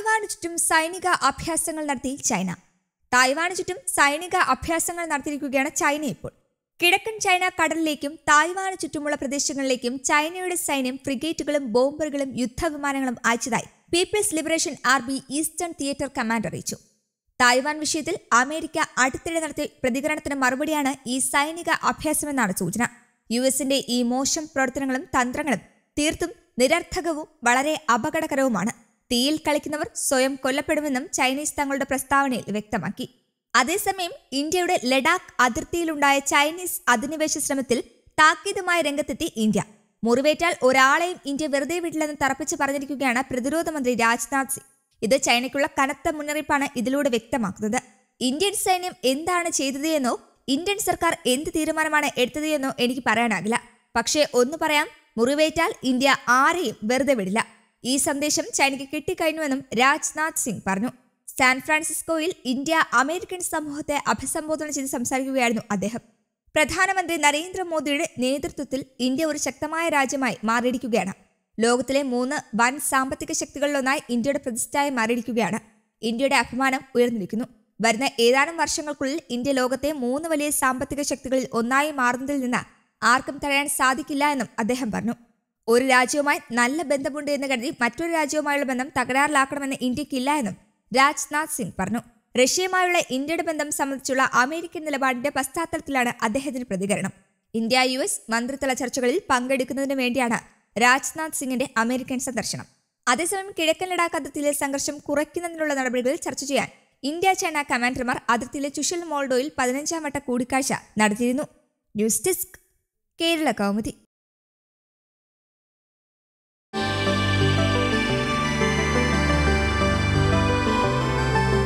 Taiwan ചുറ്റും സൈനിക അഭ്യാസങ്ങൾ നടത്തി ചൈന തായ്വാന് ചുറ്റും സൈനിക അഭ്യാസങ്ങൾ നടത്തിയിരിക്കുകയാണ് ചൈന ഇപ്പോൾ കിഴക്കൻ ചൈന കടലിലേക്കും തായ്വാന് ചുറ്റുമുള്ള പ്രദേശങ്ങളിലേക്കും ചൈനയുടെ സൈന്യം ഫ്രിഗേറ്റുകളും ബോംബറുകളും യുദ്ധവിമാനങ്ങളും അയച്ചതായി People's Liberation Army Eastern Theatre Command അറിയിച്ചു തായ്വാൻ വിഷയത്തിൽ അമേരിക്ക അടുത്തിടെ നടത്തിയ പ്രതികരണത്തിന് മറുപടിയാണ് ഈ സൈനിക അഭ്യാസമെന്നാണ് സൂചന യു എസിന്റെ ഈ മോശം പ്രവർത്തനങ്ങളും തന്ത്രങ്ങളും തീർത്തും നിരർത്ഥകവും വളരെ അപകടകരവുമാണ് തീയിൽ കളിക്കുന്നവർ സ്വയം കൊല്ലപ്പെടുമെന്നും ചൈനീസ് തങ്ങളുടെ പ്രസ്താവനയിൽ വ്യക്തമാക്കി അതേസമയം ഇന്ത്യയുടെ ലഡാക്ക് അതിർത്തിയിലുണ്ടായ ചൈനീസ് അധിനിവേശ ശ്രമത്തിൽ താക്കീതുമായി രംഗത്തെത്തി ഇന്ത്യ മുറിവേറ്റാൽ ഒരാളെയും ഇന്ത്യ വെറുതെ വിടില്ലെന്ന് തറപ്പിച്ച് പറഞ്ഞിരിക്കുകയാണ് പ്രതിരോധ മന്ത്രി രാജ്നാഥ് സിംഗ് ഇത് ചൈനയ്ക്കുള്ള കനത്ത മുന്നറിയിപ്പാണ് ഇതിലൂടെ വ്യക്തമാക്കുന്നത് ഇന്ത്യൻ സൈന്യം എന്താണ് ചെയ്തത് എന്നോ ഇന്ത്യൻ സർക്കാർ എന്ത് തീരുമാനമാണ് എടുത്തത് എന്നോ എനിക്ക് പറയാനാകില്ല പക്ഷേ ഒന്ന് പറയാം മുറിവേറ്റാൽ ഇന്ത്യ ആരെയും വെറുതെ വിടില്ല ഈ സന്ദേശം ചൈനയ്ക്ക് കിട്ടിക്കഴിഞ്ഞുവെന്നും രാജ്നാഥ് സിംഗ് പറഞ്ഞു സാൻ ഫ്രാൻസിസ്കോയിൽ ഇന്ത്യ അമേരിക്കൻ സമൂഹത്തെ അഭിസംബോധന ചെയ്ത് സംസാരിക്കുകയായിരുന്നു അദ്ദേഹം പ്രധാനമന്ത്രി നരേന്ദ്രമോദിയുടെ നേതൃത്വത്തിൽ ഇന്ത്യ ഒരു ശക്തമായ രാജ്യമായി മാറിയിരിക്കുകയാണ് ലോകത്തിലെ മൂന്ന് വൻ സാമ്പത്തിക ശക്തികളിലൊന്നായി ഇന്ത്യയുടെ പ്രതിഷ്ഠയായി മാറിയിരിക്കുകയാണ് ഇന്ത്യയുടെ അഭിമാനം ഉയർന്നിരിക്കുന്നു വരുന്ന ഏതാനും വർഷങ്ങൾക്കുള്ളിൽ ഇന്ത്യ ലോകത്തെ മൂന്ന് വലിയ സാമ്പത്തിക ശക്തികളിൽ ഒന്നായി മാറുന്നതിൽ നിന്ന് ആർക്കും തടയാൻ സാധിക്കില്ല എന്നും അദ്ദേഹം പറഞ്ഞു ഒരു രാജ്യവുമായി നല്ല ബന്ധമുണ്ട് എന്ന് കരുതി മറ്റൊരു രാജ്യവുമായുള്ള ബന്ധം തകരാറിലാക്കണമെന്ന് ഇന്ത്യക്കില്ല എന്നും രാജ്നാഥ് സിംഗ് പറഞ്ഞു റഷ്യയുമായുള്ള ഇന്ത്യയുടെ ബന്ധം സംബന്ധിച്ചുള്ള അമേരിക്കൻ നിലപാടിന്റെ പശ്ചാത്തലത്തിലാണ് അദ്ദേഹത്തിന്റെ പ്രതികരണം ഇന്ത്യ യു എസ് മന്ത്രിതല ചർച്ചകളിൽ പങ്കെടുക്കുന്നതിന് വേണ്ടിയാണ് രാജ്നാഥ് സിംഗിന്റെ അമേരിക്കൻ സന്ദർശനം അതേസമയം കിഴക്കൻ ലഡാക്ക് അതിർത്തിയിലെ സംഘർഷം കുറയ്ക്കുന്നതിനുള്ള നടപടികൾ ചർച്ച ചെയ്യാൻ ഇന്ത്യ ചൈന കമാൻഡർമാർ അതിർത്തിയിലെ ചുഷൽ മോൾഡോയിൽ പതിനഞ്ചാം വട്ട കൂടിക്കാഴ്ച നടത്തിയിരുന്നു ന്യൂസ് ഡെസ്ക് കേരള കൗമുദി